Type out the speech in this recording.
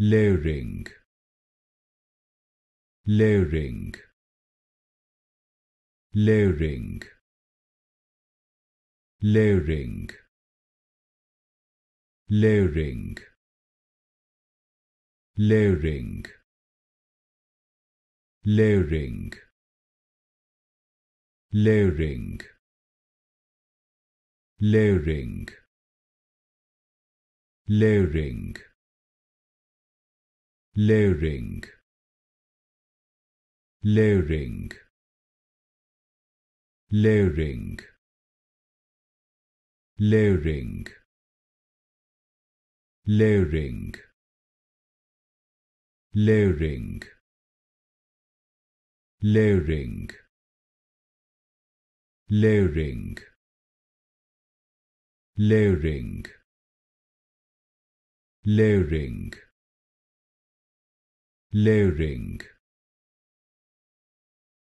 layering layering layering layering layering layering layering layering layering layering layering layering layering layering layering layering layering layering layering layering layering